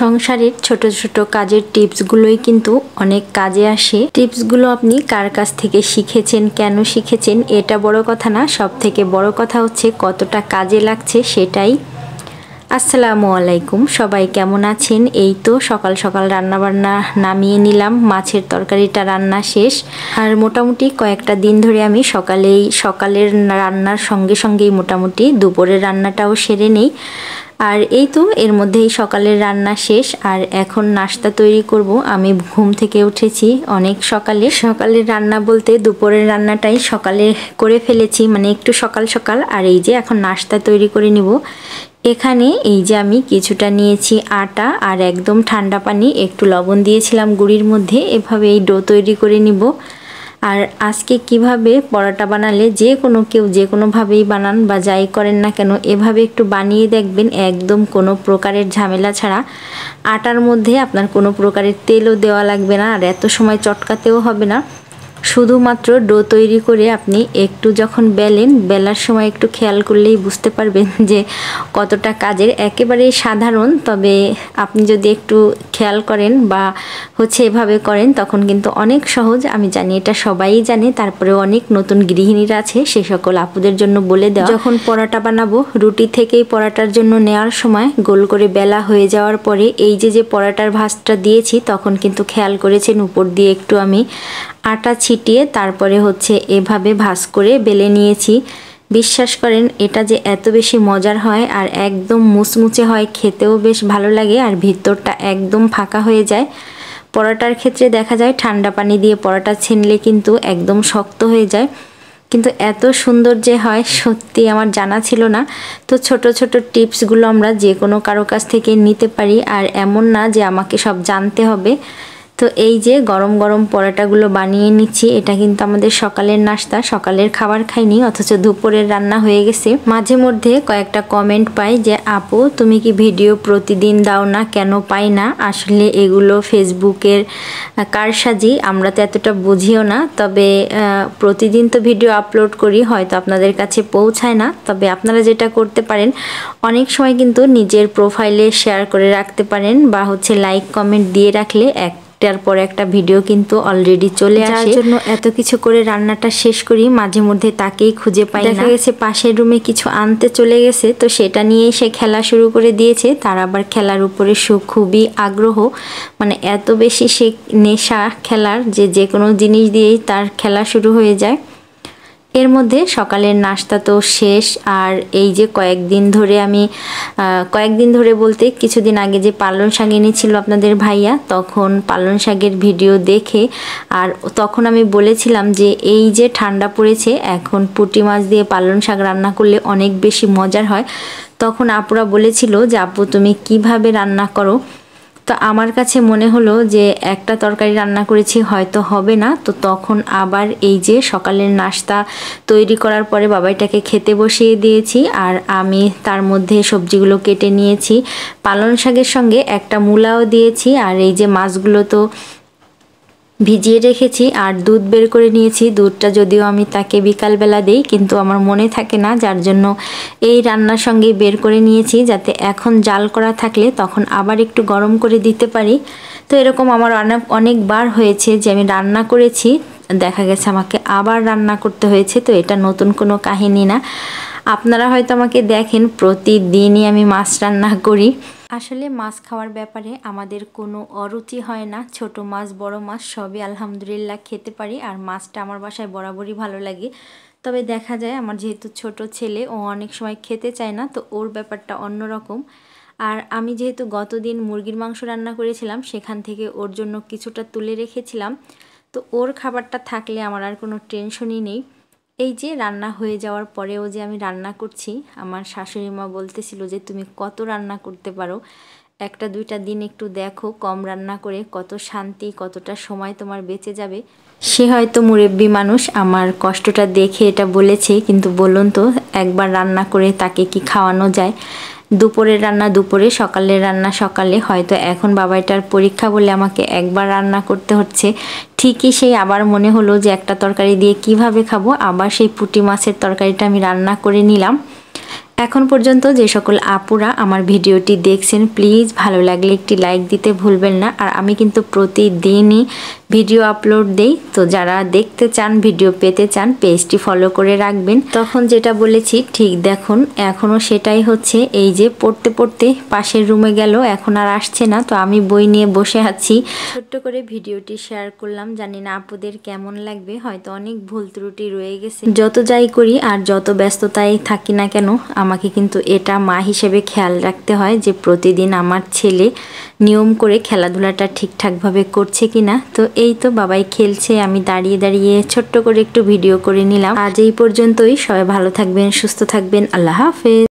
সংসারের ছোট ছোট কাজের টিপসগুলোই কিন্তু অনেক কাজে আসে টিপসগুলো আপনি কার কাছ থেকে শিখেছেন কেন শিখেছেন এটা বড় কথা না সব থেকে বড় কথা হচ্ছে কতটা কাজে লাগছে সেটাই আসসালামু আলাইকুম সবাই কেমন আছেন এই তো সকাল সকাল রান্নাবান্না নামিয়ে নিলাম মাছের তরকারিটা রান্না শেষ আর মোটামুটি কয়েকটা দিন ধরে আমি সকালেই সকালের রান্নার সঙ্গে সঙ্গেই মোটামুটি দুপুরের রান্নাটাও সেরে নেই আর এই তো এর মধ্যেই সকালের রান্না শেষ আর এখন নাস্তা তৈরি করব আমি ঘুম থেকে উঠেছি অনেক সকালে সকালের রান্না বলতে দুপুরের রান্নাটাই সকালে করে ফেলেছি মানে একটু সকাল সকাল আর এই যে এখন নাস্তা তৈরি করে নিব এখানে এই যে আমি কিছুটা নিয়েছি আটা আর একদম ঠান্ডা পানি একটু লবণ দিয়েছিলাম গুড়ির মধ্যে এভাবে এই ডো তৈরি করে নিব আর আজকে কিভাবে পরোটা বানালে যে কোনো কেউ যে কোনোভাবেই বানান বা যাই করেন না কেন এভাবে একটু বানিয়ে দেখবেন একদম কোনো প্রকারের ঝামেলা ছাড়া আটার মধ্যে আপনার কোনো প্রকারের তেলও দেওয়া লাগবে না আর এত সময় চটকাতেও হবে না শুধুমাত্র ডো তৈরি করে আপনি একটু যখন বেলেন বেলার সময় একটু খেয়াল করলেই বুঝতে পারবেন যে কতটা কাজের একেবারেই সাধারণ তবে আপনি যদি একটু খেয়াল করেন বা হচ্ছে এভাবে করেন তখন কিন্তু অনেক সহজ আমি জানি এটা সবাই জানে তারপরে অনেক নতুন গৃহিণীরা আছে সে সকল আপুদের জন্য বলে দেওয়া যখন পরোটা বানাবো রুটি থেকেই পরোটার জন্য নেওয়ার সময় গোল করে বেলা হয়ে যাওয়ার পরে এই যে যে পরোটার ভাজটা দিয়েছি তখন কিন্তু খেয়াল করেছেন উপর দিয়ে একটু আমি আটা ছিটিয়ে তারপরে হচ্ছে এভাবে ভাজ করে বেলে নিয়েছি বিশ্বাস করেন এটা যে এত বেশি মজার হয় আর একদম মুচমুচে হয় খেতেও বেশ ভালো লাগে আর ভিতরটা একদম ফাঁকা হয়ে যায় পরোটার ক্ষেত্রে দেখা যায় ঠান্ডা পানি দিয়ে পরোটা ছিনলে কিন্তু একদম শক্ত হয়ে যায় কিন্তু এত সুন্দর যে হয় সত্যি আমার জানা ছিল না তো ছোট ছোট টিপসগুলো আমরা যে কোনো কারো কাছ থেকে নিতে পারি আর এমন না যে আমাকে সব জানতে হবে তো এই যে গরম গরম পরোটাগুলো বানিয়ে নিচ্ছি এটা কিন্তু আমাদের সকালের নাস্তা সকালের খাবার খাইনি অথচ দুপুরের রান্না হয়ে গেছে মাঝে মধ্যে কয়েকটা কমেন্ট পাই যে আপু তুমি কি ভিডিও প্রতিদিন দাও না কেন পাই না আসলে এগুলো ফেসবুকের কারসাজি আমরা তো এতটা বুঝিও না তবে প্রতিদিন তো ভিডিও আপলোড করি হয়তো আপনাদের কাছে পৌঁছায় না তবে আপনারা যেটা করতে পারেন অনেক সময় কিন্তু নিজের প্রোফাইলে শেয়ার করে রাখতে পারেন বা হচ্ছে লাইক কমেন্ট দিয়ে রাখলে এক একটার পর একটা ভিডিও কিন্তু অলরেডি চলে আসে জন্য এত কিছু করে রান্নাটা শেষ করি মাঝে মধ্যে তাকেই খুঁজে পাই দেখা গেছে পাশের রুমে কিছু আনতে চলে গেছে তো সেটা নিয়েই সে খেলা শুরু করে দিয়েছে তার আবার খেলার উপরে সু খুবই আগ্রহ মানে এত বেশি সে নেশা খেলার যে যে কোনো জিনিস দিয়েই তার খেলা শুরু হয়ে যায় এর মধ্যে সকালের নাস্তা তো শেষ আর এই যে কয়েকদিন ধরে আমি কয়েকদিন ধরে বলতে কিছুদিন আগে যে পালন শাক এনেছিল আপনাদের ভাইয়া তখন পালন শাকের ভিডিও দেখে আর তখন আমি বলেছিলাম যে এই যে ঠান্ডা পড়েছে এখন পুটি মাছ দিয়ে পালন শাক রান্না করলে অনেক বেশি মজার হয় তখন আপুরা বলেছিল যে আপু তুমি কিভাবে রান্না করো তো আমার কাছে মনে হলো যে একটা তরকারি রান্না করেছি হয়তো হবে না তো তখন আবার এই যে সকালের নাস্তা তৈরি করার পরে বাবাইটাকে খেতে বসিয়ে দিয়েছি আর আমি তার মধ্যে সবজিগুলো কেটে নিয়েছি পালন শাকের সঙ্গে একটা মূলাও দিয়েছি আর এই যে মাছগুলো তো ভিজিয়ে রেখেছি আর দুধ বের করে নিয়েছি দুধটা যদিও আমি তাকে বিকালবেলা দিই কিন্তু আমার মনে থাকে না যার জন্য এই রান্নার সঙ্গে বের করে নিয়েছি যাতে এখন জাল করা থাকলে তখন আবার একটু গরম করে দিতে পারি তো এরকম আমার অনেক অনেকবার হয়েছে যে আমি রান্না করেছি দেখা গেছে আমাকে আবার রান্না করতে হয়েছে তো এটা নতুন কোনো কাহিনী না আপনারা হয়তো আমাকে দেখেন প্রতিদিনই আমি মাছ রান্না করি আসলে মাছ খাওয়ার ব্যাপারে আমাদের কোনো অরুচি হয় না ছোট মাছ বড় মাছ সবই আলহামদুলিল্লাহ খেতে পারি আর মাছটা আমার বাসায় বরাবরই ভালো লাগে তবে দেখা যায় আমার যেহেতু ছোট ছেলে ও অনেক সময় খেতে চায় না তো ওর ব্যাপারটা অন্যরকম আর আমি যেহেতু গতদিন মুরগির মাংস রান্না করেছিলাম সেখান থেকে ওর জন্য কিছুটা তুলে রেখেছিলাম তো ওর খাবারটা থাকলে আমার আর কোনো টেনশনই নেই এই যে রান্না হয়ে যাওয়ার পরেও যে আমি রান্না করছি আমার শাশুড়ি মা বলতেছিল যে তুমি কত রান্না করতে পারো একটা দুইটা দিন একটু দেখো কম রান্না করে কত শান্তি কতটা সময় তোমার বেঁচে যাবে সে হয়তো মুরব্বি মানুষ আমার কষ্টটা দেখে এটা বলেছে কিন্তু বলুন তো একবার রান্না করে তাকে কি খাওয়ানো যায় দুপুরের রান্না দুপুরে সকালের রান্না সকালে হয়তো এখন বাবাইটার পরীক্ষা বলে আমাকে একবার রান্না করতে হচ্ছে ঠিকই সেই আবার মনে হলো যে একটা তরকারি দিয়ে কিভাবে খাবো আবার সেই পুটি মাছের তরকারিটা আমি রান্না করে নিলাম এখন পর্যন্ত যে সকল আপুরা আমার ভিডিওটি দেখছেন প্লিজ ভালো লাগলে একটি লাইক দিতে ভুলবেন না আর আমি কিন্তু প্রতিদিনই ভিডিও আপলোড দেই তো যারা দেখতে চান ভিডিও পেতে চান পেজটি ফলো করে রাখবেন তখন যেটা বলেছি ঠিক দেখুন এখনও সেটাই হচ্ছে এই যে পড়তে পড়তে পাশের রুমে গেল এখন আর আসছে না তো আমি বই নিয়ে বসে আছি ছোট্ট করে ভিডিওটি শেয়ার করলাম জানি না আপুদের কেমন লাগবে হয়তো অনেক ভুল ত্রুটি রয়ে গেছে যত যাই করি আর যত ব্যস্ততায় থাকি না কেন আমাকে কিন্তু এটা মা হিসেবে খেয়াল রাখতে হয় যে প্রতিদিন আমার ছেলে নিয়ম করে খেলাধুলাটা ঠিকঠাকভাবে করছে কি না তো এই তো বাবাই খেলছে আমি দাঁড়িয়ে দাঁড়িয়ে ছোট্ট করে একটু ভিডিও করে নিলাম আজ এই পর্যন্তই সবাই ভালো থাকবেন সুস্থ থাকবেন আল্লাহ হাফেজ